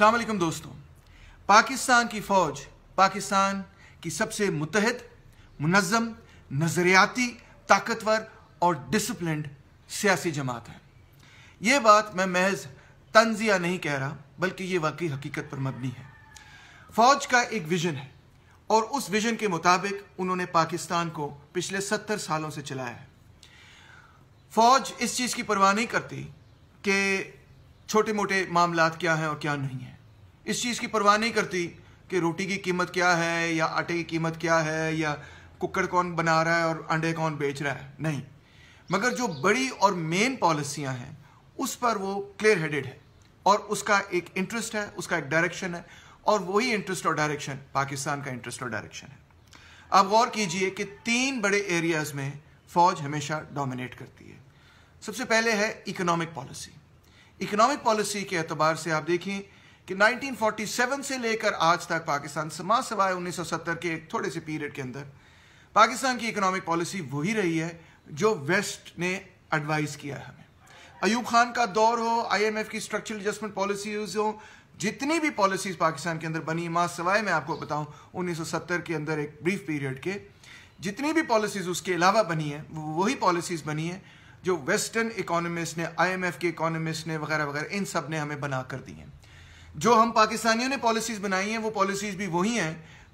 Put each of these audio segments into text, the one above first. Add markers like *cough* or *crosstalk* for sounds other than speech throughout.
अलैक्म दोस्तों पाकिस्तान की फ़ौज पाकिस्तान की सबसे मुतहद मुनज़म नज़रियाती ताकतवर और डिसप्लिन सियासी जमात है ये बात मैं महज तंजिया नहीं कह रहा बल्कि ये वाकई हकीकत पर मबनी है फ़ौज का एक विजन है और उस विजन के मुताबिक उन्होंने पाकिस्तान को पिछले सत्तर सालों से चलाया है फ़ौज इस चीज़ की परवाह नहीं करती कि छोटे मोटे मामला क्या हैं और क्या नहीं है इस चीज़ की परवाह नहीं करती कि रोटी की कीमत क्या है या आटे की कीमत क्या है या कुकर कौन बना रहा है और अंडे कौन बेच रहा है नहीं मगर जो बड़ी और मेन पॉलिसियाँ हैं उस पर वो क्लियर हेडेड है और उसका एक इंटरेस्ट है उसका एक डायरेक्शन है और वही इंटरेस्ट और डायरेक्शन पाकिस्तान का इंटरेस्ट और डायरेक्शन है आप गौर कीजिए कि तीन बड़े एरियाज में फौज हमेशा डोमिनेट करती है सबसे पहले है इकोनॉमिक पॉलिसी इकोनॉमिक पॉलिसी के अतबार से आप देखें कि 1947 से लेकर आज तक पाकिस्तान समाज सवाए 1970 के एक थोड़े से पीरियड के अंदर पाकिस्तान की इकोनॉमिक पॉलिसी वही रही है जो वेस्ट ने एडवाइस किया है हमें अयूब खान का दौर हो आईएमएफ की स्ट्रक्चरल एडजस्टमेंट पॉलिसीज हो जितनी भी पॉलिसीज पाकिस्तान के अंदर बनी माँ सवाए मैं आपको बताऊं 1970 के अंदर एक ब्रीफ पीरियड के जितनी भी पॉलिसीज उसके अलावा बनी है वही पॉलिसीज बनी है जो वेस्टर्न इकोनॉमिस्ट ने आईएमएफ के इकोनॉमिस्ट ने वगैरह वगैरह इन सब ने हमें बना कर दी हैं जो हम पाकिस्तानियों ने पॉलिसीज बनाई हैं वो पॉलिसीज भी वही हैं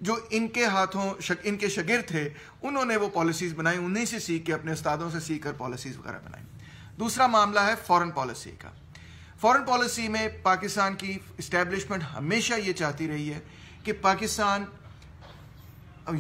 जो इनके हाथों शक, इनके शगिर थे उन्होंने वो पॉलिसीज बनाई उन्हीं से सीख के अपने उस्तादों से सीख कर पॉलिसीज वगैरह बनाई दूसरा मामला है फॉरन पॉलिसी का फॉरन पॉलिसी में पाकिस्तान की इस्टेब्लिशमेंट हमेशा ये चाहती रही है कि Pakistan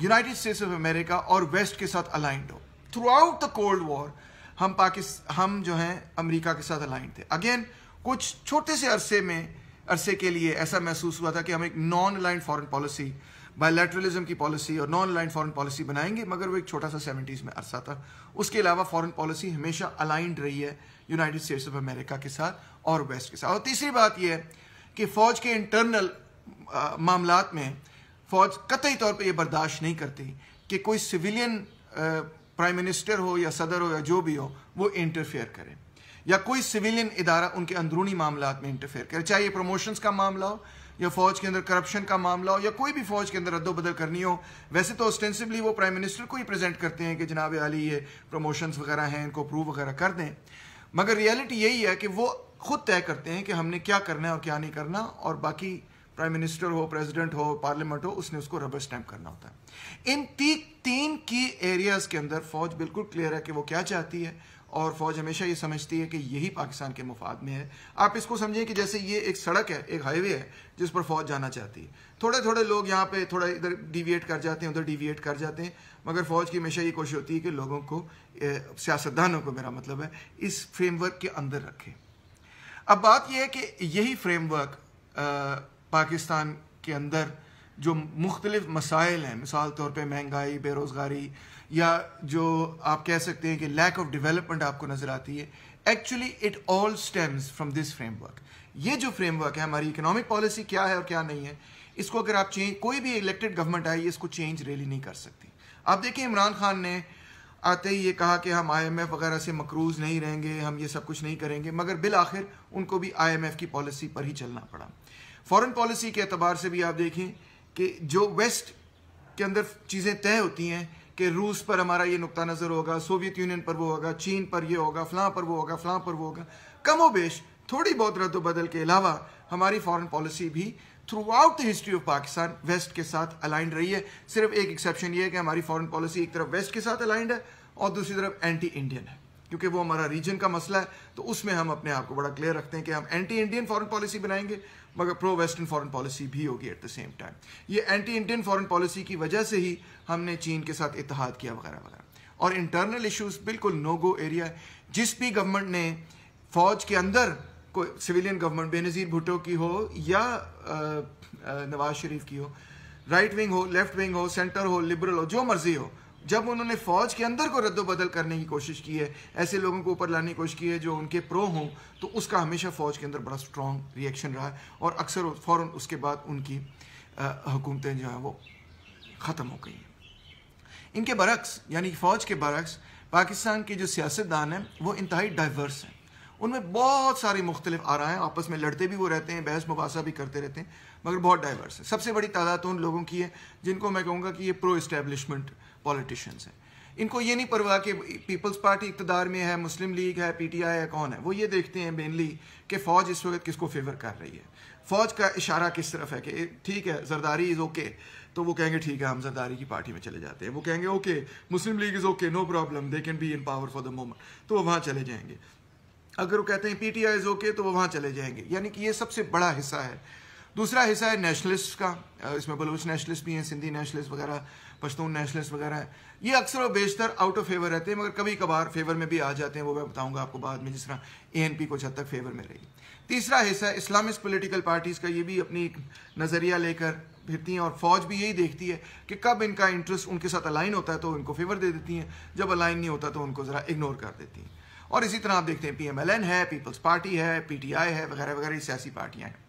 United States of America और वेस्ट के साथ अलाइंड हो throughout the cold war हम पाकिस्तान हम जो हैं अमेरिका के साथ अलाइन थे अगेन कुछ छोटे से अरसे में अरसे के लिए ऐसा महसूस हुआ था कि हम एक non align foreign policy bilateralism की पॉलिसी और नॉन अलाइंट फॉरेन पॉलिसी बनाएंगे मगर वो एक छोटा सा सेवेंटीज़ में अरसा था उसके अलावा फॉरेन पॉलिसी हमेशा अलाइंड रही है यूनाइटेड स्टेट्स ऑफ अमेरिका के साथ और वेस्ट के साथ और तीसरी बात यह है कि फ़ौज के इंटरनल मामला में फ़ौज कतई तौर पर यह बर्दाश्त नहीं करती कि कोई सिविलियन प्राइम मिनिस्टर हो या सदर हो या जो भी हो वो इंटरफेयर करें या कोई सिविलियन इदारा उनके अंदरूनी मामला में इंटरफेयर करे चाहे ये प्रमोशंस का मामला हो या फौज के अंदर करप्शन का मामला हो या कोई भी फौज के अंदर रद्दोबदल करनी हो वैसे तो ऑस्टेंसिवली वो प्राइम मिनिस्टर को ही प्रेजेंट करते हैं कि जनाब अली ये प्रमोशंस वगैरह हैं इनको अप्रूव वगैरह कर दें मगर रियलिटी यही है कि वो खुद तय करते हैं कि हमने क्या करना है और क्या नहीं करना और बाकी प्राइम मिनिस्टर हो प्रेजिडेंट हो पार्लियामेंट हो उसने उसको रबर स्टैम्प करना होता है इन ती तीन की एरियाज के अंदर फौज बिल्कुल क्लियर है कि वो क्या चाहती है और फौज हमेशा ये समझती है कि यही पाकिस्तान के मुफाद में है आप इसको समझिए कि जैसे ये एक सड़क है एक हाईवे है जिस पर फौज जाना चाहती है थोड़े थोड़े लोग यहाँ पे थोड़ा इधर डिविएट कर जाते हैं उधर डिविएट कर जाते हैं मगर फौज की हमेशा ये कोशिश होती है कि लोगों को सियासतदानों को मेरा मतलब है इस फ्रेमवर्क के अंदर रखें अब बात यह है कि यही फ्रेमवर्क पाकिस्तान के अंदर जो मुख्तलिफ मसाइल हैं मिसाल तौर पर महंगाई बेरोज़गारी या जो आप कह सकते हैं कि लैक ऑफ डिवेलपमेंट आपको नज़र आती है actually it all stems from this framework ये जो फ्रेमवर्क है हमारी इकोनॉमिक पॉलिसी क्या है और क्या नहीं है इसको अगर आप चेंज कोई भी इलेक्टेड गवर्नमेंट आई इसको चेंज रेली नहीं कर सकती आप देखें इमरान खान ने आते ही ये कहा कि हम आईएमएफ वगैरह से मकरूज नहीं रहेंगे हम ये सब कुछ नहीं करेंगे मगर बिल आखिर उनको भी आईएमएफ की पॉलिसी पर ही चलना पड़ा फॉरेन पॉलिसी के अतबार से भी आप देखें कि जो वेस्ट के अंदर चीज़ें तय होती हैं कि रूस पर हमारा ये नुकता नज़र होगा सोवियत यूनियन पर वो होगा चीन पर ये होगा फलां पर वो होगा फलां पर वो होगा कमो बेश थोड़ी बहुत रद्दबदल के अलावा हमारी फॉरेन पॉलिसी भी throughout the history of Pakistan west के साथ अलाइंड रही है सिर्फ एक एक्सेप्शन ये है कि हमारी फॉरेन पॉलिसी एक तरफ वेस्ट के साथ अलाइंड है और दूसरी तरफ एंटी इंडियन है क्योंकि वो हमारा रीजन का मसला है तो उसमें हम अपने आप को बड़ा क्लियर रखते हैं कि हम एंटी इंडियन फॉरेन पॉलिसी बनाएंगे मगर प्रो वेस्टर्न फॉरेन पॉलिसी भी होगी एट द सेम टाइम ये एंटी इंडियन फॉरेन पॉलिसी की वजह से ही हमने चीन के साथ इतिहाद किया वगैरह वगैरह और इंटरनल इश्यूज बिल्कुल नो गो एरिया है जिस भी गवर्नमेंट ने फौज के अंदर कोई सिविलियन गवर्नमेंट बेनज़ीर भुटो की हो या नवाज शरीफ की हो राइट विंग हो लेफ्ट विंग हो सेंटर हो लिबरल हो जो मर्जी हो जब उन्होंने फौज के अंदर को रद्दबदल करने की कोशिश की है ऐसे लोगों को ऊपर लाने की कोशिश की है जो उनके प्रो हों तो उसका हमेशा फौज के अंदर बड़ा स्ट्रॉन्ग रिएक्शन रहा है और अक्सर फ़ौर उसके बाद उनकी हुकूमतें जो हैं वो ख़त्म हो गई हैं इनके बरक्स यानी फ़ौज के बरक्स पाकिस्तान के जो सियासतदान हैं वो इंतहाई डाइवर्स हैं उनमें बहुत सारी मुख्तलिफ रहा हैं आपस में लड़ते भी वो रहते हैं बहस मुबासा भी करते रहते हैं मगर बहुत डाइवर्स है सबसे बड़ी तादाद तो उन लोगों की है जिनको मैं कहूँगा कि ये प्रो इस्टेबलिशमेंट पॉलिटिशियंस हैं इनको ये नहीं परवाह कि पीपल्स पार्टी इकतदार में है मुस्लिम लीग है पीटीआई है कौन है वो ये देखते हैं मेनली कि फ़ौज इस वक्त किसको फेवर कर रही है फ़ौज का इशारा किस तरफ है कि ठीक है जरदारी इज़ ओके तो वो कहेंगे ठीक है हम जरदारी की पार्टी में चले जाते हैं वो कहेंगे okay Muslim League is okay no problem they can be in power for the moment तो वो वहां चले जाएंगे अगर वो कहते हैं P T I is okay तो वो वहाँ चले जाएंगे यानी कि ये सबसे बड़ा हिस्सा है दूसरा हिस्सा है नेशनलिस्ट का इसमें बलूच नेशनलिस्ट भी हैं सिंधी नेशनलिस्ट वगैरह पश्तून नेशनलिस्ट वगैरह हैं ये अक्सर और बेशतर आउट ऑफ फेवर रहते हैं मगर कभी कभार फेवर में भी आ जाते हैं वो मैं बताऊंगा आपको बाद में जिस तरह ए एन पी कुछ हद तक फेवर में रही तीसरा हिस्सा इस्लामिस्ट पोलिटिकल पार्टीज़ का ये भी अपनी नज़रिया लेकर फिरती हैं और फौज भी यही देखती है कि कब इनका इंटरेस्ट उनके साथ अलाइन होता है तो उनको फेवर दे देती हैं जब अलाइन नहीं होता तो उनको ज़रा इग्नोर कर देती हैं और इसी तरह आप देखते हैं पीएमएलएन है पीपल्स पार्टी है पीटीआई है वगैरह वगैरह सियासी पार्टियाँ हैं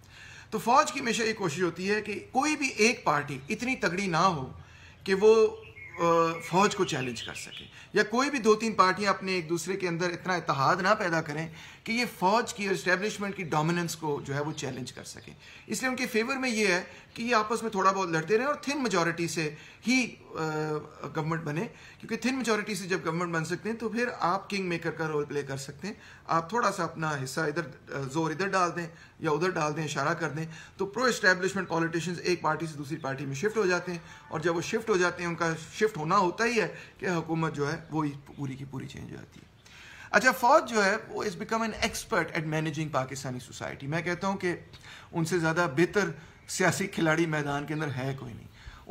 तो फौज की हमेशा ये कोशिश होती है कि कोई भी एक पार्टी इतनी तगड़ी ना हो कि वो फौज को चैलेंज कर सके या कोई भी दो तीन पार्टियां अपने एक दूसरे के अंदर इतना इतिहाद ना पैदा करें कि ये फौज की और इस्टेब्लिशमेंट की डोमिनेंस को जो है वो चैलेंज कर सकें इसलिए उनके फेवर में ये है कि ये आपस में थोड़ा बहुत लड़ते रहें और थिन मेजोरिटी से ही गवर्नमेंट बने क्योंकि थिन मेजोरिटी से जब गवर्नमेंट बन सकते हैं तो फिर आप किंग मेकर का रोल प्ले कर सकते हैं आप थोड़ा सा अपना हिस्सा इधर जोर इधर डाल दें या उधर डाल दें इशारा कर दें तो प्रो इस्टेब्लिशमेंट पॉलिटिशन एक पार्टी से दूसरी पार्टी में शिफ्ट हो जाते हैं और जब वो शिफ्ट हो जाते हैं उनका शिफ्ट होना होता ही है कि हुकूमत जो है वो पूरी की पूरी चेंज हो जाती है अच्छा फौज जो है वो is become an expert at managing Pakistani society मैं कहता हूँ कि उनसे ज़्यादा बेहतर सियासी खिलाड़ी मैदान के अंदर है कोई नहीं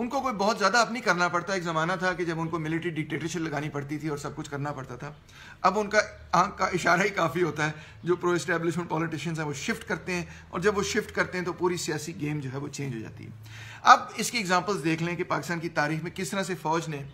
उनको कोई बहुत ज़्यादा अपनी करना पड़ता एक ज़माना था कि जब उनको मिलिट्री डिक्टेटरशिप लगानी पड़ती थी और सब कुछ करना पड़ता था अब उनका आंख का इशारा ही काफ़ी होता है जो प्रो इस्टेब्लिशमेंट पॉलिटिशियंस हैं वो शिफ्ट करते हैं और जब वो शिफ्ट करते हैं तो पूरी सियासी गेम जो है वो चेंज हो जाती है अब इसकी एग्जाम्पल्स देख लें कि पाकिस्तान की तारीख में किस तरह से फ़ौज ने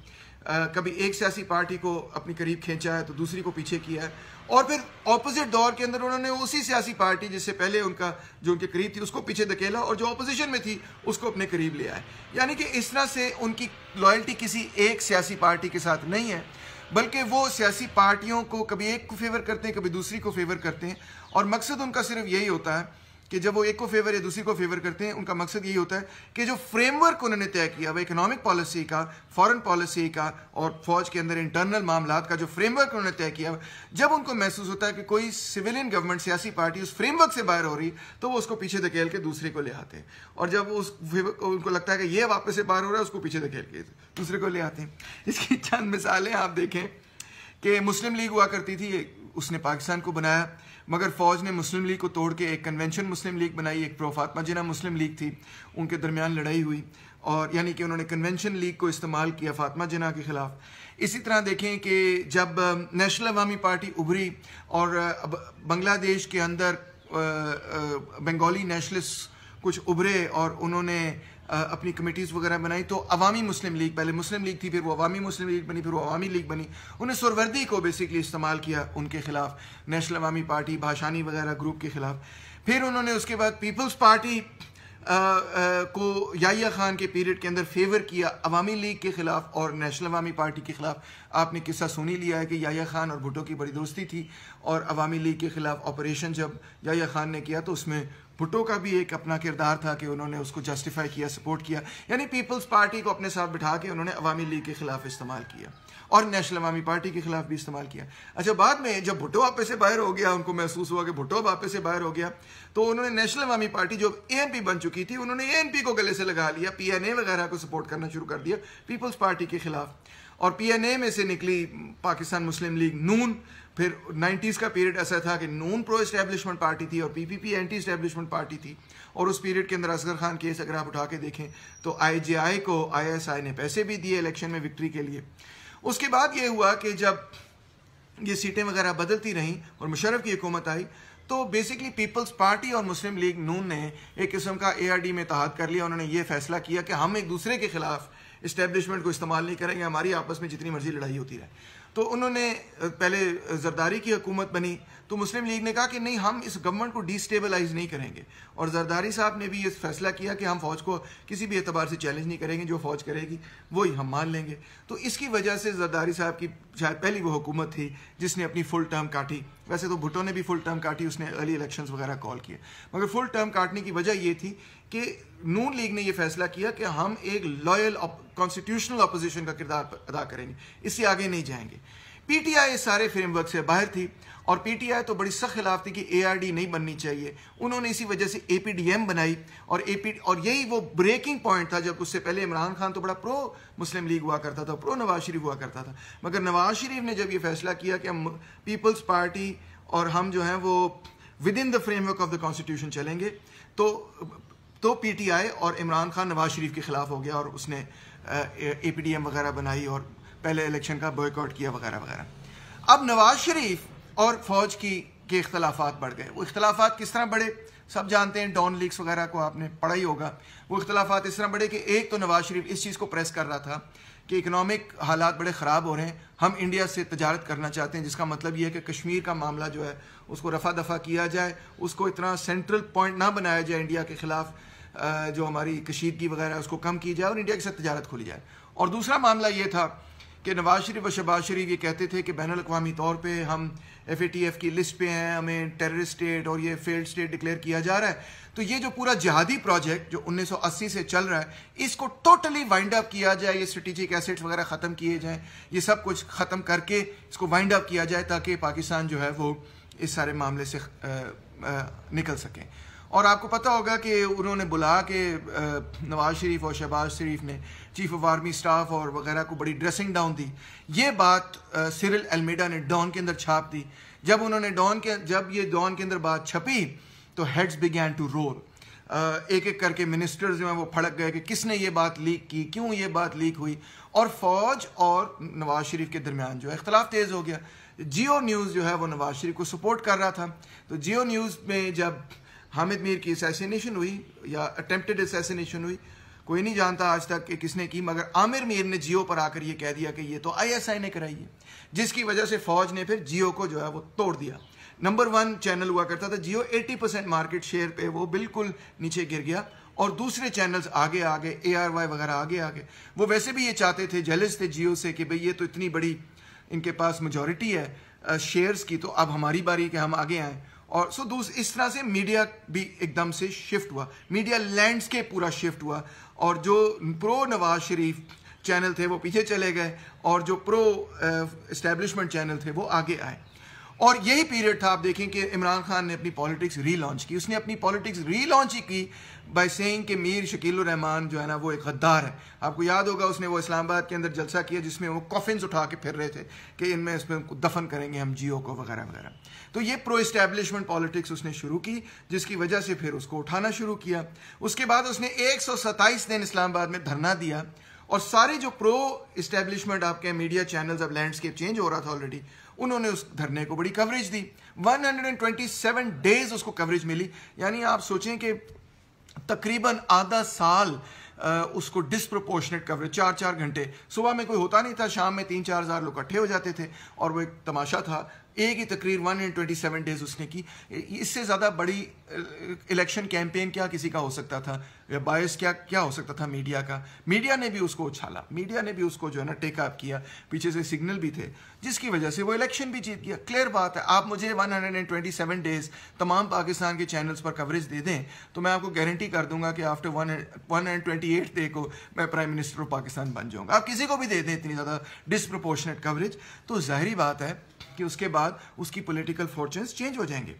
कभी एक सियासी पार्टी को अपने करीब खींचा है तो दूसरी को पीछे किया है और फिर ऑपोजिट दौर के अंदर उन्होंने उसी सियासी पार्टी जिससे पहले उनका जो उनके करीब थी उसको पीछे धकेला और जो ऑपोजिशन में थी उसको अपने करीब लिया है यानी कि इस तरह से उनकी लॉयल्टी किसी एक सियासी पार्टी के साथ नहीं है बल्कि वो सियासी पार्टियों को कभी एक को फेवर करते हैं कभी दूसरी को फेवर करते हैं और मकसद उनका सिर्फ यही होता है कि जब वो एक को फेवर या दूसरी को फेवर करते हैं उनका मकसद यही होता है कि जो फ्रेमवर्क उन्होंने तय किया वह इकोनॉमिक पॉलिसी का फॉरेन पॉलिसी का और फौज के अंदर इंटरनल मामला का जो फ्रेमवर्क उन्होंने तय किया जब उनको महसूस होता है कि कोई सिविलियन गवर्नमेंट सियासी पार्टी उस फ्रेमवर्क से बाहर हो रही तो वो उसको पीछे धकेल के दूसरे को ले आते हैं और जब उस उनको लगता है कि ये वापस से बाहर हो रहा है उसको पीछे धकेल के दूसरे को ले आते हैं इसकी चंद मिसालें आप देखें कि मुस्लिम लीग हुआ करती थी उसने पाकिस्तान को बनाया मगर फ़ौज ने मुस्लिम लीग को तोड़ के एक कन्वेंशन मुस्लिम लीग बनाई एक प्रोफातमा जिना मुस्लिम लीग थी उनके दरमियान लड़ाई हुई और यानी कि उन्होंने कन्वेंशन लीग को इस्तेमाल किया फातमा जिना के ख़िलाफ़ इसी तरह देखें कि जब नेशनल अवामी पार्टी उभरी और बांग्लादेश के अंदर बंगाली नेशनलिस्ट कुछ उभरे और उन्होंने अपनी कमेटीज़ वगैरह बनाई तो अवामी मुस्लिम लीग पहले मुस्लिम लीग थी फिर वो अवामी मुस्लिम लीग बनी फिर वो अवामी लीग बनी उन्हें सुरवर्दी को बेसिकली इस्तेमाल किया उनके खिलाफ नेशनल अवामी पार्टी भाषानी वगैरह ग्रुप के खिलाफ फिर उन्होंने उसके बाद पीपल्स पार्टी आ, आ, को याया खान के पीरियड के अंदर फेवर किया अवामी लीग के ख़िलाफ़ और नेशनल अवामी पार्टी के ख़िलाफ़ आपने किस्सा सुनी लिया है कि याया खान और भुटो की बड़ी दोस्ती थी और अवामी लीग के ख़िलाफ़ ऑपरेशन जब याया खान ने किया तो उसमें भुट्टो का भी एक अपना किरदार था कि उन्होंने उसको जस्टिफाई किया सपोर्ट किया यानी पीपल्स पार्टी को अपने साथ बिठा के उन्होंने अवामी लीग के खिलाफ इस्तेमाल किया और नेशनल अवामी पार्टी के खिलाफ भी इस्तेमाल किया अच्छा बाद में जब भुट्टो आपे से बाहर हो गया उनको महसूस हुआ कि भुट्टो आपे से बाहर हो गया तो उन्होंने नेशनल अवामी पार्टी जो ए बन चुकी थी उन्होंने ए को गले से लगा लिया पी वगैरह को सपोर्ट करना शुरू कर दिया पीपल्स पार्टी के खिलाफ और पीएनए में से निकली पाकिस्तान मुस्लिम लीग नून फिर नाइन्टीज का पीरियड ऐसा था कि नून प्रो स्टैब्लिशमेंट पार्टी थी और पीपीपी एंटी इस्टेब्लिशमेंट पार्टी थी और उस पीरियड के अंदर असगर खान केस अगर आप उठा के देखें तो आईजीआई को आईएसआई ने पैसे भी दिए इलेक्शन में विक्ट्री के लिए उसके बाद ये हुआ कि जब ये सीटें वगैरह बदलती रहीं और मुशरफ की हुकूमत आई तो बेसिकली पीपल्स पार्टी और मुस्लिम लीग नून ने एक किस्म का ए में तहत कर लिया उन्होंने ये फैसला किया कि हम एक दूसरे के खिलाफ इस्टेब्लिशमेंट को इस्तेमाल नहीं करेंगे हमारी आपस में जितनी मर्जी लड़ाई होती रहे तो उन्होंने पहले जरदारी की हुकूमत बनी तो मुस्लिम लीग ने कहा कि नहीं हम इस गवर्नमेंट को डिस्टेबलाइज नहीं करेंगे और जरदारी साहब ने भी ये फैसला किया कि हम फौज को किसी भी एतबार से चैलेंज नहीं करेंगे जो फौज करेगी वही हम मान लेंगे तो इसकी वजह से जरदारी साहब की शायद पहली वो हुकूमत थी जिसने अपनी फुल टर्म काटी वैसे तो भुट्टो ने भी फुल टर्म काटी उसने अर्ली इलेक्शन वगैरह कॉल किए मगर फुल टर्म काटने की वजह ये थी कि नून लीग ने यह फैसला किया कि हम एक लॉयल कॉन्स्टिट्यूशनल अपोजिशन का किरदार अदा करेंगे इससे आगे नहीं जाएंगे पीटीआई इस सारे फ्रेमवर्क से बाहर थी और पीटीआई तो बड़ी सख्त खिलाफ थी कि एआरडी नहीं बननी चाहिए उन्होंने इसी वजह से एपीडीएम बनाई और एपी और यही वो ब्रेकिंग पॉइंट था जब उससे पहले इमरान खान तो बड़ा प्रो मुस्लिम लीग हुआ करता था प्रो नवाज शरीफ हुआ करता था मगर नवाज शरीफ ने जब ये फैसला किया कि हम पीपल्स पार्टी और हम जो हैं वो within the framework of the constitution चलेंगे तो तो पीटीआई और इमरान खान नवाज शरीफ के खिलाफ हो गया और उसने एपीडीएम वगैरह बनाई और पहले इलेक्शन का बॉयकॉट किया वगैरह वगैरह अब नवाज शरीफ और फौज की के अख्तलाफा बढ़ गए वो अख्तलाफा किस तरह बढ़े सब जानते हैं डॉन लीक्स वगैरह को आपने पढ़ा ही होगा वो अख्तलाफा इस तरह बढ़े कि एक तो नवाज शरीफ इस चीज़ को प्रेस कर रहा था कि इकनॉमिक हालात बड़े ख़राब हो रहे हैं हम इंडिया से तजारत करना चाहते हैं जिसका मतलब ये है कि कश्मीर का मामला जो है उसको रफा दफ़ा किया जाए उसको इतना सेंट्रल पॉइंट ना बनाया जाए इंडिया के ख़िलाफ़ जो हमारी कशीदगी वगैरह उसको कम की जाए और इंडिया के साथ तजारत खोली जाए और दूसरा मामला ये था कि नवाज शरीफ व शबाज शरीफ ये कहते थे कि बैन अवी तौर पर हम एफ की लिस्ट पे हैं हमें टेररिस्ट स्टेट और ये फेल्ड स्टेट डिक्लेयर किया जा रहा है तो ये जो पूरा जिहादी प्रोजेक्ट जो 1980 से चल रहा है इसको टोटली वाइंड अप किया जाए ये स्ट्रेटेजिक एसेट्स वगैरह ख़त्म किए जाएं ये सब कुछ ख़त्म करके इसको वाइंड अप किया जाए ताकि पाकिस्तान जो है वो इस सारे मामले से आ, आ, निकल सकें और आपको पता होगा कि उन्होंने बुला के नवाज शरीफ और शहबाज शरीफ ने चीफ ऑफ आर्मी स्टाफ और वगैरह को बड़ी ड्रेसिंग डाउन दी ये बात सिरल अलमेडा ने डॉन के अंदर छाप दी जब उन्होंने डॉन के जब ये डॉन के अंदर बात छपी तो हेड्स बिगैन टू रोल एक एक करके मिनिस्टर जो हैं वो फड़क गए कि किसने ये बात लीक की क्यों ये बात लीक हुई और फौज और नवाज शरीफ के दरमियान जो है इख्तलाफ तेज़ हो गया जियो न्यूज़ जो है वो नवाज शरीफ को सपोर्ट कर रहा था तो जियो न्यूज़ में जब हामिद मीर की असैसिनेशन हुई या अटेम्प्टेड असैसिनेशन हुई कोई नहीं जानता आज तक कि किसने की मगर आमिर मीर ने जियो पर आकर ये कह दिया कि ये तो आईएसआई ने कराई है जिसकी वजह से फौज ने फिर जियो को जो है वो तोड़ दिया नंबर वन चैनल हुआ करता था जियो 80 परसेंट मार्केट शेयर पे वो बिल्कुल नीचे गिर गया और दूसरे चैनल्स आगे आगे ए आर वाई वगैरह आगे आगे वो वैसे भी ये चाहते थे जेलिस थे जियो से कि भाई ये तो इतनी बड़ी इनके पास मेजोरिटी है शेयर्स की तो अब हमारी बारी कि हम आगे आएँ और सो so इस तरह से मीडिया भी एकदम से शिफ्ट हुआ मीडिया लैंडस्केप पूरा शिफ्ट हुआ और जो प्रो नवाज शरीफ चैनल थे वो पीछे चले गए और जो प्रो एस्टेब्लिशमेंट चैनल थे वो आगे आए और यही पीरियड था आप देखें कि इमरान खान ने अपनी पॉलिटिक्स रीलॉन्च की उसने अपनी पॉलिटिक्स रीलॉन्च ही की बाय सेइंग कि मीर शकील रहमान जो है ना वो एक गद्दार है आपको याद होगा उसने वो इस्लामाबाद के अंदर जलसा किया जिसमें वो कॉफिन्स उठा के फिर रहे थे कि इनमें इसमें दफन करेंगे हम जियो को वगैरह वगैरह तो ये प्रो इस्टेब्लिशमेंट पॉलिटिक्स उसने शुरू की जिसकी वजह से फिर उसको उठाना शुरू किया उसके बाद उसने एक दिन इस्लामाबाद में धरना दिया और सारे जो प्रो इस्टेब्लिशमेंट आपके मीडिया चैनल्स अब लैंडस्केप चेंज हो रहा था ऑलरेडी उन्होंने उस धरने को बड़ी कवरेज दी 127 डेज उसको कवरेज मिली यानी आप सोचें कि तकरीबन आधा साल उसको डिसप्रोपोर्शनेट कवरेज चार चार घंटे सुबह में कोई होता नहीं था शाम में तीन चार हज़ार लोग इकट्ठे हो जाते थे और वो एक तमाशा था एक ही तकरीर one in twenty seven days उसने की इससे ज़्यादा बड़ी इलेक्शन कैंपेन क्या किसी का हो सकता था बायस क्या क्या हो सकता था मीडिया का मीडिया ने भी उसको उछाला मीडिया ने भी उसको जो है ना अप किया पीछे से सिग्नल भी थे जिसकी वजह से वो इलेक्शन भी जीत गया क्लियर बात है आप मुझे one hundred and twenty seven days तमाम पाकिस्तान के चैनल्स पर कवरेज दे दें तो मैं आपको गारंटी कर दूंगा कि after one one and twenty eight day को मैं प्राइम मिनिस्टर ऑफ पाकिस्तान बन जाऊँगा आप किसी को भी दे दें इतनी ज़्यादा डिसप्रपोर्शनेट कवरेज तो जाहरी बात है कि उसके बाद उसकी पॉलिटिकल फॉर्चून्स चेंज हो जाएंगे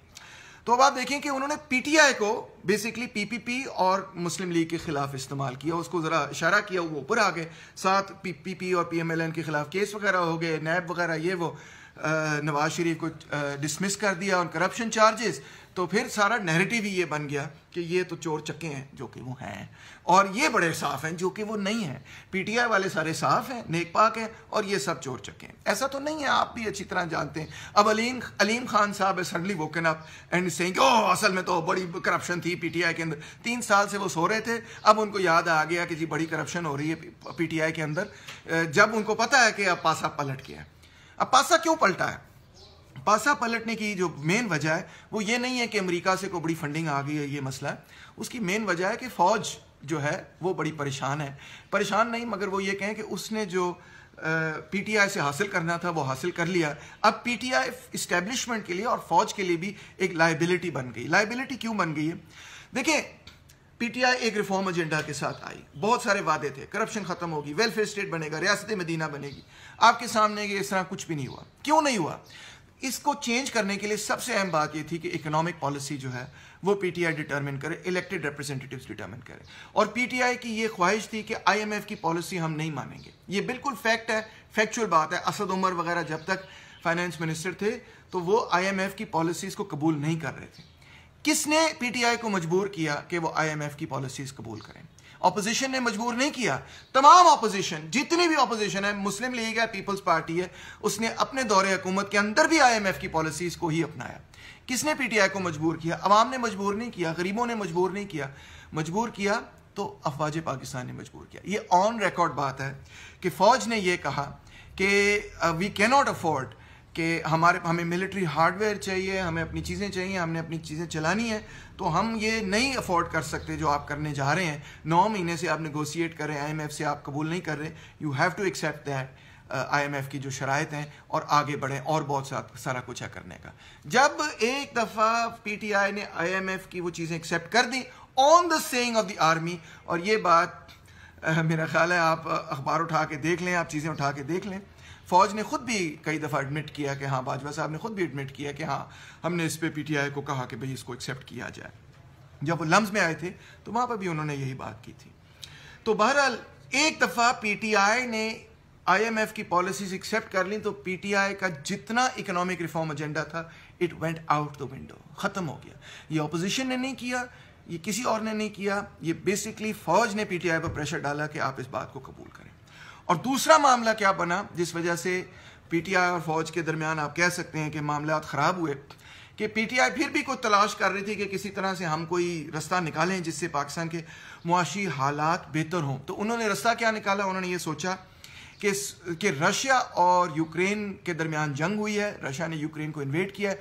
तो अब आप देखें कि उन्होंने पीटीआई को बेसिकली पीपीपी और मुस्लिम लीग के खिलाफ इस्तेमाल किया उसको जरा इशारा किया वो ऊपर आ गए साथ पीपीपी और पीएमएलएन के खिलाफ केस वगैरह हो गए नैब वगैरह ये वो नवाज शरीफ को डिसमिस कर दिया और करप्शन चार्जेस तो फिर सारा नैरेटिव ही ये बन गया कि ये तो चोर चक्के हैं जो कि वो हैं और ये बड़े साफ हैं जो कि वो नहीं हैं पीटीआई वाले सारे साफ हैं नेक पाक हैं और ये सब चोर चक्के हैं ऐसा तो नहीं है आप भी अच्छी तरह जानते हैं अब अलीम अलीम खान साहब है suddenly woken up and saying oh असल में तो बड़ी करप्शन थी पी के अंदर तीन साल से वो सो रहे थे अब उनको याद आ गया कि जी बड़ी करप्शन हो रही है पीटीआई के अंदर जब उनको पता है कि अब पासा पलट गया अब पासा क्यों पलटा है पासा पलटने की जो मेन वजह है वो ये नहीं है कि अमेरिका से कोई बड़ी फंडिंग आ गई है ये मसला है उसकी मेन वजह है कि फ़ौज जो है वो बड़ी परेशान है परेशान नहीं मगर वो ये कहें कि उसने जो पीटीआई से हासिल करना था वो हासिल कर लिया अब पीटीआई इस्टेब्लिशमेंट के लिए और फौज के लिए भी एक लाइबिलिटी बन गई लाइबिलिटी क्यों बन गई है देखिए पीटीआई एक रिफॉर्म एजेंडा के साथ आई बहुत सारे वादे थे करप्शन खत्म होगी वेलफेयर स्टेट बनेगा रियासत मदीना बनेगी आपके सामने इस तरह कुछ भी नहीं हुआ क्यों नहीं हुआ इसको चेंज करने के लिए सबसे अहम बात यह थी कि इकोनॉमिक पॉलिसी जो है वो पीटीआई डिटरमिन करे इलेक्टेड रिप्रेजेंटेटिव्स डिटरमिन करे और पीटीआई की ये ख्वाहिश थी कि आईएमएफ की पॉलिसी हम नहीं मानेंगे ये बिल्कुल फैक्ट है फैक्चुअल बात है असद उमर वगैरह जब तक फाइनेंस मिनिस्टर थे तो वो आईएमएफ की पॉलिसीज को कबूल नहीं कर रहे थे किसने पीटीआई को मजबूर किया कि वो आईएमएफ की पॉलिसीज कबूल करें अपोजिशन ने मजबूर नहीं किया तमाम अपोजिशन जितनी भी अपोजिशन है मुस्लिम लीग है पीपल्स पार्टी है उसने अपने दौरे हुकूमत के अंदर भी आईएमएफ की पॉलिसीज को ही अपनाया किसने पीटीआई को मजबूर किया अवाम ने मजबूर नहीं किया गरीबों ने मजबूर नहीं किया मजबूर किया तो अफवाज पाकिस्तान ने मजबूर किया ये ऑन रिकॉर्ड बात है कि फौज ने यह कहा कि वी कैनॉट अफोर्ड कि हमारे हमें मिलिट्री हार्डवेयर चाहिए हमें अपनी चीज़ें चाहिए हमने अपनी चीज़ें चलानी है तो हम ये नहीं अफोर्ड कर सकते जो आप करने जा रहे हैं नौ महीने से आप निगोसिएट कर रहे हैं आई से आप कबूल नहीं कर रहे you have to accept that F की जो शराय हैं और आगे बढ़ें और बहुत सा, सारा कुछ है करने का जब एक दफ़ा आई ने एफ की वो चीज़ें एक्सेप्ट कर दी on the saying of the army और ये बात आ, uh, मेरा ख्याल है आप uh, अखबार उठा के देख लें आप चीज़ें उठा के देख लें फौज ने खुद भी कई दफ़ा एडमिट किया कि हाँ बाजवा साहब ने खुद भी एडमिट किया कि हाँ हमने इस पर पी को कहा कि भाई इसको एक्सेप्ट किया जाए जब वो लम्स में आए थे तो वहां पर भी उन्होंने यही बात की थी तो बहरहाल एक दफ़ा पी टी आई ने आईएमएफ की पॉलिसीज एक्सेप्ट कर ली तो पीटीआई का जितना इकोनॉमिक रिफॉर्म एजेंडा था it went out the window खत्म हो गया ये ऑपोजिशन ने नहीं किया ये किसी और ने नहीं किया ये बेसिकली फौज ने पीटीआई पर प्रेशर डाला कि आप इस बात को कबूल करें और दूसरा मामला क्या बना जिस वजह से पीटीआई और फौज के दरमियान आप कह सकते हैं कि मामला खराब हुए कि पीटीआई फिर भी कोई तलाश कर रही थी कि किसी तरह से हम कोई रास्ता निकालें जिससे पाकिस्तान के मुआशी हालात बेहतर हों तो उन्होंने रास्ता क्या निकाला उन्होंने ये सोचा कि कि रशिया और यूक्रेन के दरमियान जंग हुई है रशिया ने यूक्रेन को इन्वेट किया है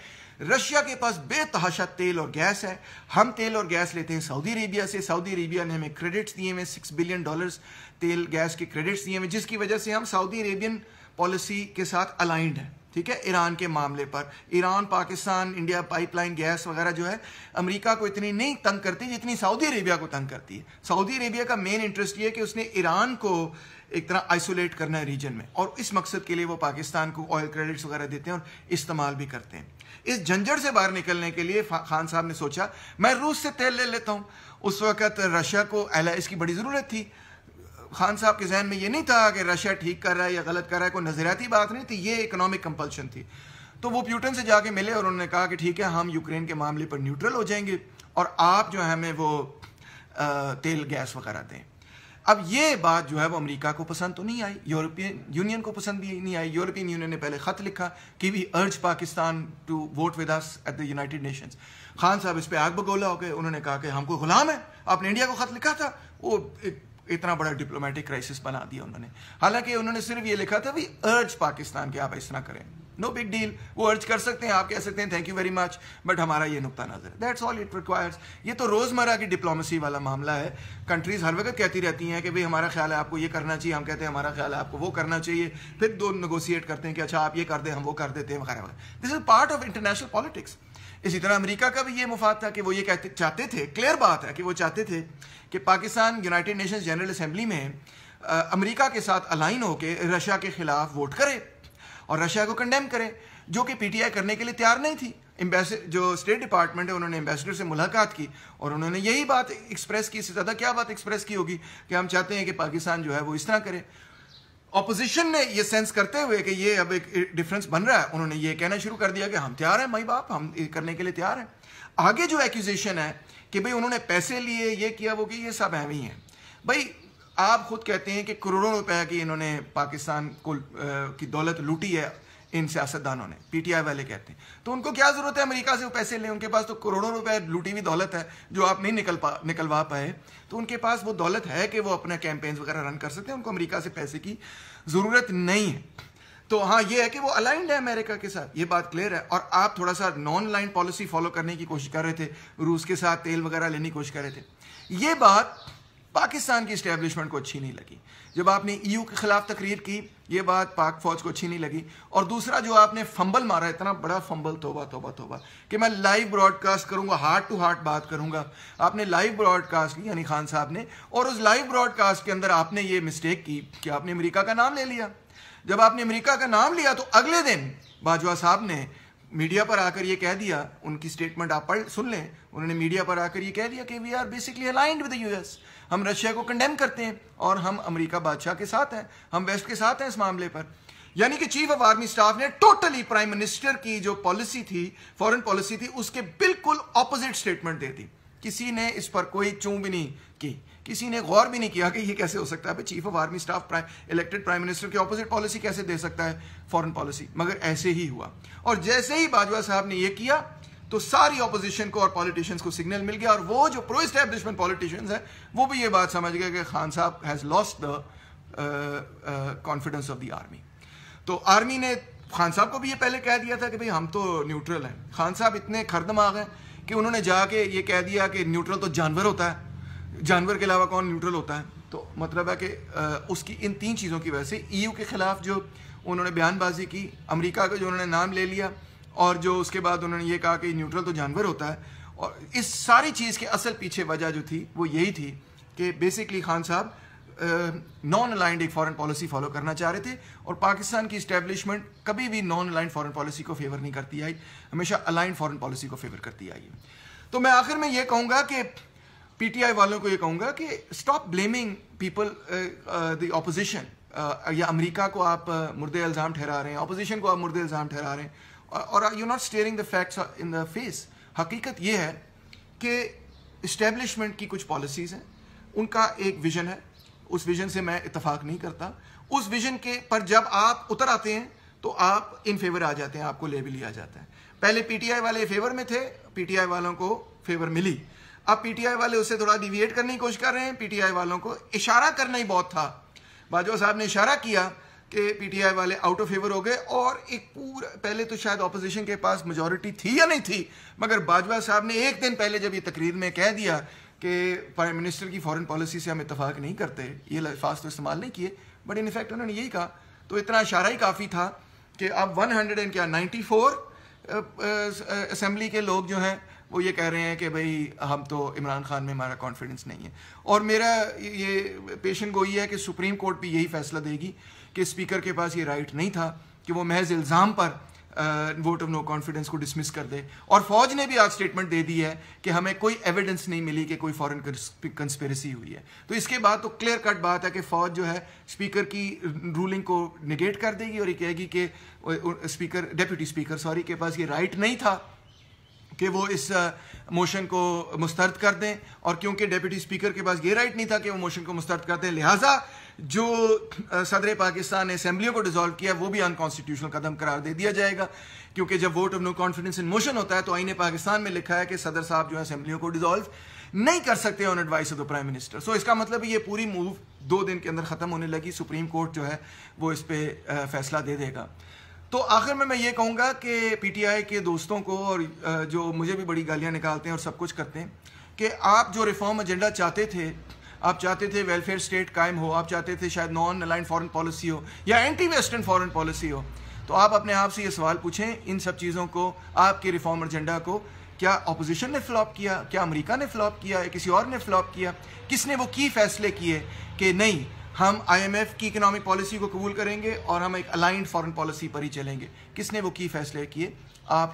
रशिया के पास बेतहाशा तेल और गैस है हम तेल और गैस लेते हैं सऊदी अरेबिया से सऊदी अरेबिया ने हमें क्रेडिट्स दिए हुए सिक्स बिलियन डॉलर्स तेल गैस के क्रेडिट्स दिए हुए जिसकी वजह से हम सऊदी अरेबियन पॉलिसी के साथ अलाइंड हैं ठीक है ईरान के मामले पर Iran Pakistan India pipeline gas वगैरह जो है अमेरिका को इतनी नहीं तंग करती जितनी सऊदी अरेबिया को तंग करती है सऊदी अरेबिया का मेन इंटरेस्ट ये है कि उसने ईरान को एक तरह आइसोलेट करना है रीजन में और इस मकसद के लिए वो पाकिस्तान को ऑयल क्रेडिट्स वगैरह देते हैं और इस्तेमाल भी करते हैं इस झंझट से बाहर निकलने के लिए खान साहब ने सोचा मैं रूस से तेल ले लेता हूँ उस वक्त रशिया को एलाइस की बड़ी ज़रूरत थी खान साहब के जहन में ये नहीं था कि रशिया ठीक कर रहा है या गलत कर रहा है कोई नजरियाती बात नहीं थी ये इकोनॉमिक कंपल्शन थी तो वो प्यूटन से जाके मिले और उन्होंने कहा कि ठीक है हम यूक्रेन के मामले पर न्यूट्रल हो जाएंगे और आप जो है हमें वो तेल गैस वगैरह दें अब ये बात जो है वो अमेरिका को पसंद तो नहीं आई यूरोपियन यूनियन को पसंद भी नहीं आई यूरोपियन यूनियन ने पहले खत लिखा कि we urge Pakistan to vote with us at the United Nations Khan साहब इस पर आग बगोला हो गए उन्होंने कहा कि हमको गुलाम है आपने इंडिया को खत लिखा था वो इतना बड़ा डिप्लोमेटिक क्राइसिस बना दिया उन्होंने हालांकि उन्होंने सिर्फ ये लिखा था वी अर्ज पाकिस्तान के आप इस तरह करें नो बिग डील वो अर्ज कर सकते हैं आप कह सकते हैं thank you very much but हमारा ये नुकता नजर है दैट्स ऑल इट रिक्वायर्स ये तो रोज़मर्रा की डिप्लोमेसी वाला मामला है कंट्रीज़ हर वक्त कहती रहती हैं कि भाई हमारा ख्याल है आपको ये करना चाहिए हम कहते हैं हमारा ख्याल है आपको वो करना चाहिए फिर दो नगोसिएट करते हैं कि अच्छा आप ये कर दें हम वो कर देते हैं वगैरह वगैरह this is part of international politics इसी तरह अमेरिका का भी ये मुफाद था कि वो ये कहते चाहते थे क्लियर बात है कि वो चाहते थे कि Pakistan United Nations general assembly में अमेरिका के साथ अलाइन होकर रशिया के खिलाफ वोट करे और रशिया को कंडेम करें जो कि पीटीआई करने के लिए तैयार नहीं थी एम्बेस जो स्टेट डिपार्टमेंट है उन्होंने एम्बेसडर से मुलाकात की और उन्होंने यही बात एक्सप्रेस की इससे ज़्यादा क्या बात एक्सप्रेस की होगी कि हम चाहते हैं कि पाकिस्तान जो है वो इस तरह करे ऑपोजिशन ने ये सेंस करते हुए कि ये अब एक डिफरेंस बन रहा है उन्होंने ये कहना शुरू कर दिया कि हम तैयार हैं माई बाप हम करने के लिए तैयार हैं आगे जो एक्यूजेशन है कि भाई उन्होंने पैसे लिए ये किया वो कि ये सब ही हैं भाई आप खुद कहते हैं कि करोड़ों रुपए की इन्होंने पाकिस्तान को की दौलत लूटी है इन सियासतदानों ने पीटीआई वाले कहते हैं तो उनको क्या जरूरत है अमेरिका से वो पैसे लें उनके पास तो करोड़ों रुपए लूटी हुई दौलत है जो आप नहीं निकल पा निकलवा पाए तो उनके पास वो दौलत है कि वो अपना कैंपेन्स वगैरह रन कर सकते हैं उनको अमेरिका से पैसे की जरूरत नहीं है तो हाँ ये है कि वो अलाइंड है अमेरिका के साथ ये बात क्लियर है और आप थोड़ा सा नॉन लाइन पॉलिसी फॉलो करने की कोशिश कर रहे थे रूस के साथ तेल वगैरह लेने की कोशिश कर रहे थे ये बात पाकिस्तान की स्टैब्लिशमेंट को अच्छी नहीं लगी जब आपने ईयू e के खिलाफ तकरीर की ये बात पाक फौज को अच्छी नहीं लगी और दूसरा जो आपने फंबल मारा इतना बड़ा फंबल तोबा तोबा तोबा कि मैं लाइव ब्रॉडकास्ट करूंगा हार्ट टू हार्ट बात करूंगा आपने लाइव ब्रॉडकास्ट की यानी खान साहब ने और उस लाइव ब्रॉडकास्ट के अंदर आपने ये मिस्टेक की कि आपने अमरीका का नाम ले लिया जब आपने अमरीका का नाम लिया तो अगले दिन बाजवा साहब ने मीडिया पर आकर ये कह दिया उनकी स्टेटमेंट आप पढ़ सुन लें उन्होंने मीडिया पर आकर ये कह दिया कि we are basically aligned with US हम रशिया को कंडेम करते हैं और हम अमेरिका बादशाह के साथ हैं हम वेस्ट के साथ हैं इस मामले पर यानी कि चीफ ऑफ आर्मी स्टाफ ने टोटली प्राइम मिनिस्टर की जो पॉलिसी थी फॉरेन पॉलिसी थी उसके बिल्कुल ऑपोजिट स्टेटमेंट दे दी किसी ने इस पर कोई चूं भी नहीं की किसी ने गौर भी नहीं किया कि ये कैसे हो सकता है chief of army staff prime elected prime minister की ऑपोजिट पॉलिसी कैसे दे सकता है फॉरेन पॉलिसी मगर ऐसे ही हुआ और जैसे ही बाजवा साहब ने यह किया तो सारी ऑपोजिशन को और पॉलिटिशियंस को सिग्नल मिल गया और वो जो प्रो स्टैब्लिशमेंट पॉलिटिशियंस हैं वो भी ये बात समझ गए कि खान साहब has lost the confidence of the army तो आर्मी ने खान साहब को भी ये पहले कह दिया था कि भाई हम तो न्यूट्रल हैं खान साहब इतने खरदमाग आ गए कि उन्होंने जाके ये कह दिया कि न्यूट्रल तो जानवर होता है जानवर के अलावा कौन न्यूट्रल होता है तो मतलब है कि uh, उसकी इन तीन चीज़ों की वजह से ईयू e के खिलाफ जो उन्होंने बयानबाजी की अमेरिका का जो उन्होंने नाम ले लिया और जो उसके बाद उन्होंने ये कहा कि न्यूट्रल तो जानवर होता है और इस सारी चीज़ के असल पीछे वजह जो थी वो यही थी कि बेसिकली खान साहब नॉन अलाइंड एक फॉरेन पॉलिसी फॉलो करना चाह रहे थे और पाकिस्तान की इस्टेब्लिशमेंट कभी भी नॉन अलाइंड फॉरेन पॉलिसी को फेवर नहीं करती आई हमेशा अलाइंड फॉरेन पॉलिसी को फेवर करती आई तो मैं आखिर में ये कहूँगा कि पीटीआई वालों को ये कहूँगा कि stop blaming people the opposition या अमेरिका को आप मुर्दे इल्ज़ाम ठहरा रहे हैं अपोजिशन को आप मुर्दे इल्ज़ाम ठहरा रहे हैं और you not staring the facts in the face हकीकत यह है कि इस्टेब्लिशमेंट की कुछ पॉलिसीज़ हैं उनका एक विजन है उस विजन से मैं इतफाक़ नहीं करता उस विजन के पर जब आप उतर आते हैं तो आप इन फेवर आ जाते हैं आपको भी लिया जाता है पहले पीटीआई वाले फेवर में थे पीटीआई वालों को फेवर मिली अब पीटीआई वाले उससे थोड़ा डिविएट करने की कोशिश कर रहे हैं पीटीआई वालों को इशारा करना ही बहुत था बाजवा साहब ने इशारा किया के पीटीआई वाले आउट ऑफ फेवर हो गए और एक पूरा पहले तो शायद ऑपोजिशन के पास मेजोरिटी थी या नहीं थी मगर बाजवा साहब ने एक दिन पहले जब ये तकरीर में कह दिया कि प्राइम मिनिस्टर की फॉरेन पॉलिसी से हम इतफाक नहीं करते ये लफाज तो इस्तेमाल नहीं किए बट इन इफेक्ट उन्होंने यही कहा तो इतना इशारा ही काफ़ी था कि अब वन हंड्रेड एंड क्या नाइन्टी फोर असम्बली के लोग जो हैं वो ये कह रहे हैं कि भाई हम तो इमरान खान में हमारा कॉन्फिडेंस नहीं है और मेरा ये पेशन गोई है कि सुप्रीम कोर्ट भी यही फैसला देगी कि स्पीकर के पास ये राइट नहीं था कि वो महज इल्ज़ाम पर वोट ऑफ नो कॉन्फिडेंस को डिसमिस कर दे और फौज ने भी आज स्टेटमेंट दे दी है कि हमें कोई एविडेंस नहीं मिली कि कोई फॉरेन कंस्पेरेसी हुई है तो इसके बाद तो क्लियर कट बात है कि फौज जो है स्पीकर की रूलिंग को निगेट कर देगी और ये कहेगी कि स्पीकर डेप्यूटी स्पीकर सॉरी के पास ये राइट नहीं था कि वो इस मोशन को मुस्तरद कर दें और क्योंकि डेप्यूटी स्पीकर के पास ये राइट नहीं था कि वो मोशन को मुस्तरद कर दें लिहाजा जो सदर पाकिस्तान ने असम्बलियों को डिजोल्व किया वो भी अनकॉन्स्टिट्यूशनल कदम करार दे दिया जाएगा क्योंकि जब vote of no confidence in motion होता है तो आईने पाकिस्तान में लिखा है कि सदर साहब जो है असेंबलियों को डिजोल्व नहीं कर सकते on advice of the prime minister so इसका मतलब ये पूरी मूव दो दिन के अंदर खत्म होने लगी सुप्रीम कोर्ट जो है वो इस पर फैसला दे देगा तो आखिर में मैं ये कहूँगा कि पीटीआई के दोस्तों को और जो मुझे भी बड़ी गालियाँ निकालते हैं और सब कुछ करते हैं कि आप जो रिफॉर्म एजेंडा चाहते थे आप चाहते थे वेलफेयर स्टेट कायम हो आप चाहते थे शायद नॉन अलाइन फॉरेन पॉलिसी हो या एंटी वेस्टर्न फॉरेन पॉलिसी हो तो आप अपने आप से ये सवाल पूछें इन सब चीज़ों को आपके रिफॉर्म एजेंडा को क्या अपोजिशन ने फ्लॉप किया क्या अमेरिका ने फ्लॉप किया या किसी और ने फ्लॉप किया किसने वो की फैसले किए कि नहीं हम आईएमएफ की इकोनॉमिक पॉलिसी को कबूल करेंगे और हम एक अलाइंड फॉरेन पॉलिसी पर ही चलेंगे किसने वो की फैसले किए आप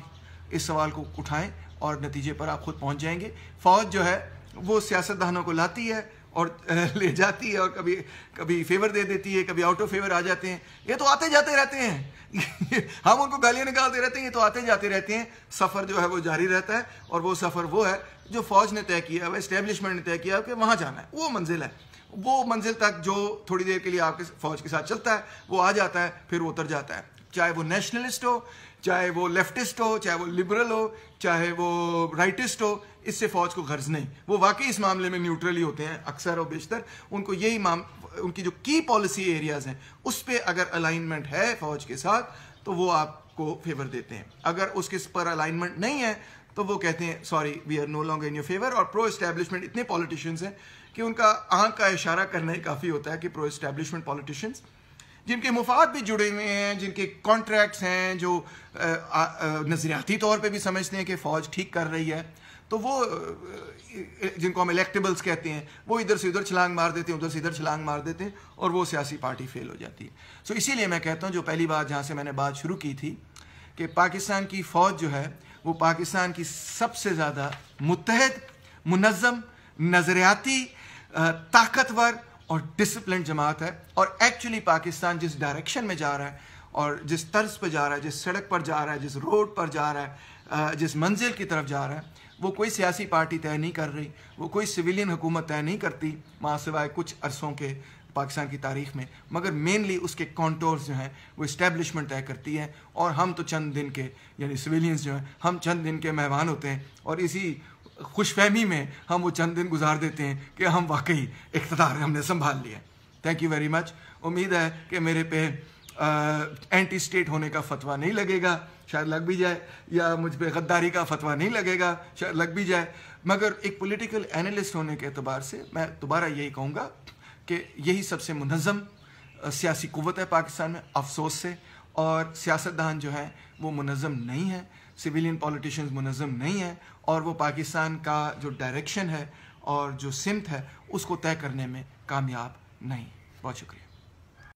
इस सवाल को उठाएं और नतीजे पर आप खुद पहुंच जाएंगे फौज जो है वो सियासतदानों को लाती है और ले जाती है और कभी कभी फेवर दे देती है कभी आउट ऑफ फेवर आ जाते हैं ये तो आते जाते रहते हैं *laughs* हम उनको गालियाँ निकालते रहते हैं ये तो आते जाते रहते हैं सफ़र जो है वो जारी रहता है और वो सफ़र वो है जो फौज ने तय किया है एस्टेब्लिशमेंट ने तय किया है कि वहाँ जाना है वो मंजिल है वो मंजिल तक जो थोड़ी देर के लिए आपके फौज के साथ चलता है वो आ जाता है फिर वो उतर जाता है चाहे वो नेशनलिस्ट हो चाहे वो लेफ्टिस्ट हो चाहे वो लिबरल हो चाहे वो राइटिस्ट हो इससे फौज को गर्ज नहीं वो वाकई इस मामले में न्यूट्रल ही होते हैं अक्सर और बेशतर उनको यही माम उनकी जो की पॉलिसी एरियाज हैं उस पर अगर अलाइनमेंट है फौज के साथ तो वो आप को फेवर देते हैं अगर उसके पर अलाइनमेंट नहीं है तो वो कहते हैं sorry we are no long in your favour और प्रो इस्टेब्लिशमेंट इतने पॉलिटिशियंस हैं कि उनका आंख का इशारा करना ही काफ़ी होता है कि प्रो इस्टेब्लिशमेंट पॉलिटिशियंस जिनके मुफाद भी जुड़े हुए हैं जिनके कॉन्ट्रैक्ट्स हैं जो नज़रियाती तौर पे भी समझते हैं कि फ़ौज ठीक कर रही है तो वो जिनको हम इलेक्टेबल्स कहते हैं वो इधर से उधर छलांग मार देते हैं उधर से इधर छलांग मार देते हैं और वो सियासी पार्टी फेल हो जाती है सो इसीलिए मैं कहता हूँ जो पहली बात जहाँ से मैंने बात शुरू की थी कि पाकिस्तान की फ़ौज जो है वो पाकिस्तान की सबसे ज़्यादा मुतहद मुनज़म नज़रियाती ताकतवर और डिसिप्लिन जमात है और एक्चुअली पाकिस्तान जिस डायरेक्शन में जा रहा है और जिस तर्ज पर जा रहा है जिस सड़क पर जा रहा है जिस रोड पर जा रहा है जिस मंजिल की तरफ जा रहा है वो कोई सियासी पार्टी तय नहीं कर रही वो कोई सिविलियन हुकूमत तय नहीं करती माँ सिवाय कुछ अरसों के पाकिस्तान की तारीख में मगर मेनली उसके कॉन्टोर्स जो हैं वो इस्टेब्लिशमेंट तय करती है और हम तो चंद दिन के यानी सिविलियंस जो हैं हम चंद दिन के मेहमान होते हैं और इसी खुश फहमी में हम वो चंद दिन गुजार देते हैं कि हम वाकई इकतदार हमने संभाल लिया थैंक यू वेरी मच उम्मीद है कि मेरे पे एंटी स्टेट होने का फतवा नहीं लगेगा शायद लग भी जाए या मुझ पर गद्दारी का फतवा नहीं लगेगा शायद लग भी जाए मगर एक पॉलिटिकल एनालिस्ट होने के अतबार से मैं दोबारा यही कहूँगा कि यही सबसे मुनज़म सियासी क़वत है पाकिस्तान में अफसोस से और सियासतदान जो है वो मुनज़म नहीं है सिविलियन पॉलिटिशियंस मुनज़म नहीं है और वो पाकिस्तान का जो डायरेक्शन है और जो सिमत है उसको तय करने में कामयाब नहीं बहुत शुक्रिया